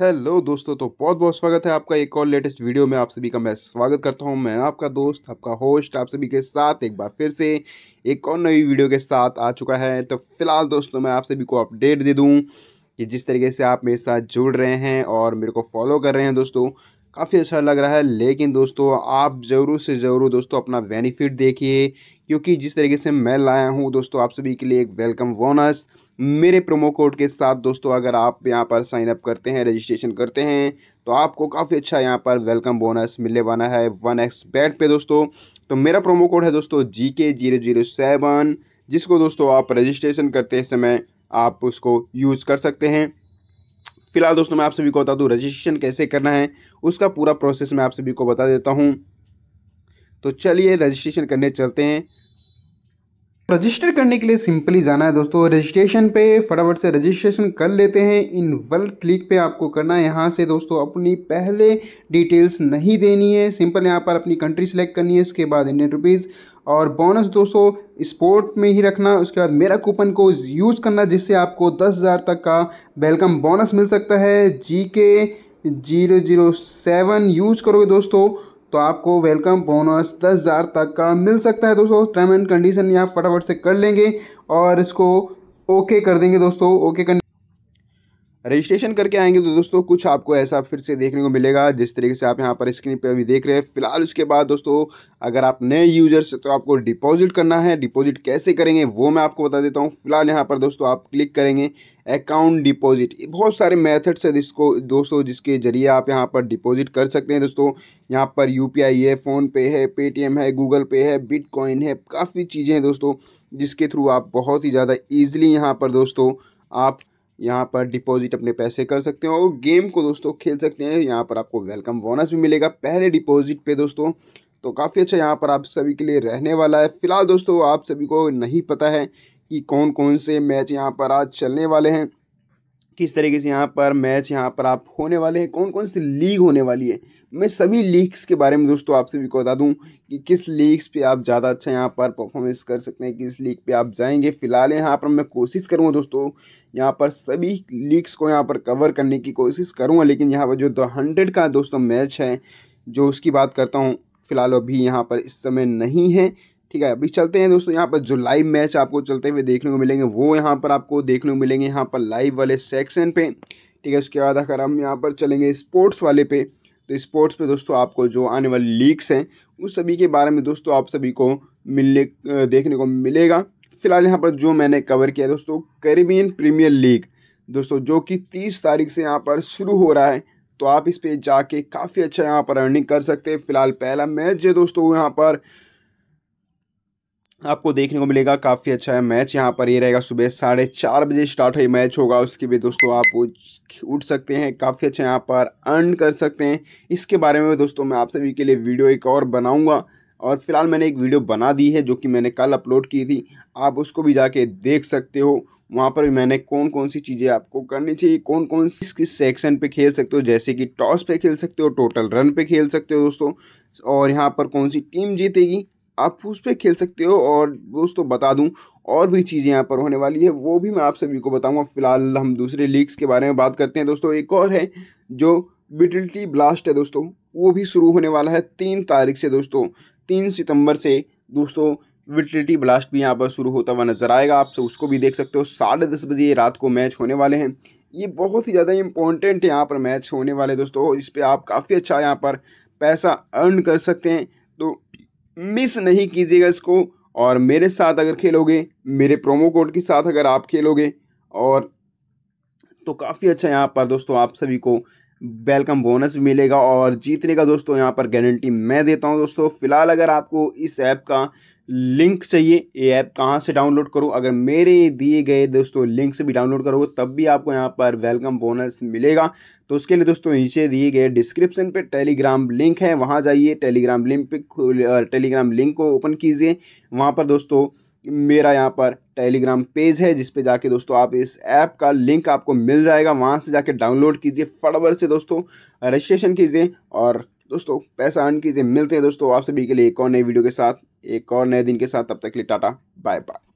hello दोस्तों तो बहुत बहुत स्वागत है आपका एक और लेटेस्ट वीडियो में आप सभी का मैं स्वागत करता हूं मैं आपका दोस्त आपका होस्ट आप सभी के साथ एक बार फिर से एक और नई वीडियो के साथ आ चुका है तो फिलहाल दोस्तों मैं आप सभी को अपडेट दे दूं कि जिस तरीके से आप मेरे साथ जुड़ रहे हैं और मेरे को फॉलो कर रहे हैं दोस्तों काफ़ी अच्छा लग रहा है लेकिन दोस्तों आप ज़रूर से ज़रूर दोस्तों अपना बेनिफिट देखिए क्योंकि जिस तरीके से मैं लाया हूँ दोस्तों आप सभी के लिए एक वेलकम बोनस मेरे प्रोमो कोड के साथ दोस्तों अगर आप यहाँ पर साइन अप करते हैं रजिस्ट्रेशन करते हैं तो आपको काफ़ी अच्छा यहाँ पर वेलकम बोनस मिलने वाला है वन एक्स बैट पर दोस्तों तो मेरा प्रोमो कोड है दोस्तों जी के जीरो जीरो सेवन जिसको दोस्तों आप रजिस्ट्रेशन करते समय आप उसको यूज़ कर सकते हैं फिलहाल दोस्तों मैं आप सभी को बता दूँ रजिस्ट्रेशन कैसे करना है उसका पूरा प्रोसेस मैं आप सभी को बता देता हूँ तो चलिए रजिस्ट्रेशन करने चलते हैं रजिस्टर करने के लिए सिंपली जाना है दोस्तों रजिस्ट्रेशन पे फटाफट से रजिस्ट्रेशन कर लेते हैं इन वल क्लिक पे आपको करना है यहाँ से दोस्तों अपनी पहले डिटेल्स नहीं देनी है सिंपल यहाँ पर अपनी कंट्री सेलेक्ट करनी है उसके बाद इंडियन रुपीज़ और बोनस दोस्तों स्पोर्ट में ही रखना उसके बाद मेरा कूपन को यूज़ करना जिससे आपको दस हज़ार तक का वेलकम बोनस मिल सकता है जी के जीरो जीरो सेवन यूज करोगे दोस्तों तो आपको वेलकम बोनस दस हज़ार तक का मिल सकता है दोस्तों टर्म एंड कंडीशन यहाँ फटाफट से कर लेंगे और इसको ओके कर देंगे दोस्तों ओके कर रजिस्ट्रेशन करके आएंगे तो दोस्तों कुछ आपको ऐसा फिर से देखने को मिलेगा जिस तरीके से आप यहाँ पर स्क्रीन पर अभी देख रहे हैं फिलहाल उसके बाद दोस्तों अगर आप नए यूजर्स तो आपको डिपॉजिट करना है डिपॉजिट कैसे करेंगे वो मैं आपको बता देता हूँ फिलहाल यहाँ पर दोस्तों आप क्लिक करेंगे अकाउंट डिपॉजिट बहुत सारे मेथड्स है जिसको दोस्तों जिसके ज़रिए आप यहाँ पर डिपॉजिट कर सकते हैं दोस्तों यहाँ पर यू है फ़ोनपे है पेटीएम है गूगल पे है बिटकॉइन है काफ़ी चीज़ें हैं दोस्तों जिसके थ्रू आप बहुत ही ज़्यादा ईजिली यहाँ पर दोस्तों आप यहाँ पर डिपॉजिट अपने पैसे कर सकते हो और गेम को दोस्तों खेल सकते हैं यहाँ पर आपको वेलकम बोनस भी मिलेगा पहले डिपॉजिट पे दोस्तों तो काफ़ी अच्छा यहाँ पर आप सभी के लिए रहने वाला है फिलहाल दोस्तों आप सभी को नहीं पता है कि कौन कौन से मैच यहाँ पर आज चलने वाले हैं किस तरीके से यहाँ पर मैच यहाँ पर आप होने वाले हैं कौन कौन सी लीग होने वाली है मैं सभी लीग्स के बारे में दोस्तों आपसे भी को बता दूँ कि किस लीग्स पे आप ज़्यादा अच्छा यहाँ पर परफॉर्मेंस कर सकते हैं किस लीग पे आप जाएंगे फिलहाल यहाँ पर मैं कोशिश करूँगा दोस्तों यहाँ पर सभी लीग्स को यहाँ पर कवर करने की कोशिश करूँगा लेकिन यहाँ पर जो द हंड्रेड का दोस्तों मैच है जो उसकी बात करता हूँ फिलहाल अभी यहाँ पर इस समय नहीं है ठीक है अभी चलते हैं दोस्तों यहाँ पर जो लाइव मैच आपको चलते हुए देखने को मिलेंगे वो यहाँ पर आपको देखने को मिलेंगे यहाँ पर लाइव वाले सेक्शन पे ठीक है उसके बाद अगर हम यहाँ पर चलेंगे स्पोर्ट्स वाले पे तो स्पोर्ट्स पे दोस्तों आपको जो आने वाली लीग्स हैं उस सभी के बारे में दोस्तों आप सभी को मिलने देखने को मिलेगा फिलहाल यहाँ पर जो मैंने कवर किया दोस्तों कैरिबियन प्रीमियर लीग दोस्तों जो कि तीस तारीख से यहाँ पर शुरू हो रहा है तो आप इस पर जाके काफ़ी अच्छा यहाँ पर अर्निंग कर सकते हैं फिलहाल पहला मैच जो दोस्तों यहाँ पर आपको देखने को मिलेगा काफ़ी अच्छा है मैच यहाँ पर ये रहेगा सुबह साढ़े चार बजे स्टार्ट हुई मैच होगा उसके भी दोस्तों आप उठ सकते हैं काफ़ी अच्छा यहाँ पर अर्न कर सकते हैं इसके बारे में दोस्तों मैं आप सभी के लिए वीडियो एक और बनाऊँगा और फिलहाल मैंने एक वीडियो बना दी है जो कि मैंने कल अपलोड की थी आप उसको भी जाके देख सकते हो वहाँ पर भी मैंने कौन कौन सी चीज़ें आपको करनी चाहिए कौन कौन सी किस सेक्शन पे खेल सकते हो जैसे कि टॉस पे खेल सकते हो टोटल रन पे खेल सकते हो दोस्तों और यहाँ पर कौन सी टीम जीतेगी आप उस पर खेल सकते हो और दोस्तों तो बता दूं और भी चीज़ें यहाँ पर होने वाली है वो भी मैं आप सभी को बताऊंगा फिलहाल हम दूसरे लीग्स के बारे में बात करते हैं दोस्तों एक और है जो बिटिलिटी ब्लास्ट है दोस्तों वो भी शुरू होने वाला है तीन तारीख से दोस्तों तीन सितंबर से दोस्तों विटिलिटी ब्लास्ट भी यहाँ पर शुरू होता हुआ नजर आएगा आप उसको भी देख सकते हो साढ़े दस बजे रात को मैच होने वाले हैं ये बहुत ही ज़्यादा इम्पोर्टेंट है यहाँ पर मैच होने वाले दोस्तों इस पर आप काफ़ी अच्छा यहाँ पर पैसा अर्न कर सकते हैं तो मिस नहीं कीजिएगा इसको और मेरे साथ अगर खेलोगे मेरे प्रोमो कोड के साथ अगर आप खेलोगे और तो काफ़ी अच्छा यहाँ पर दोस्तों आप सभी को वेलकम बोनस भी मिलेगा और जीतने का दोस्तों यहाँ पर गारंटी मैं देता हूँ दोस्तों फ़िलहाल अगर आपको इस ऐप का लिंक चाहिए ये ऐप कहाँ से डाउनलोड करूँ अगर मेरे दिए गए दोस्तों लिंक से भी डाउनलोड करो तब भी आपको यहाँ पर वेलकम बोनस मिलेगा तो उसके लिए दोस्तों नीचे दिए गए डिस्क्रिप्शन पे टेलीग्राम लिंक है वहाँ जाइए टेलीग्राम लिंक पे टेलीग्राम लिंक को ओपन कीजिए वहाँ पर दोस्तों मेरा यहाँ पर टेलीग्राम पेज है जिस जाके दोस्तों आप इस ऐप का लिंक आपको मिल जाएगा वहाँ से जाके डाउनलोड कीजिए फटाफट से दोस्तों रजिस्ट्रेशन कीजिए और दोस्तों पैसा अर्न कीजिए मिलते हैं दोस्तों आप सभी के लिए एक और नई वीडियो के साथ एक और नए दिन के साथ तब तक के लिए टाटा बाय बाय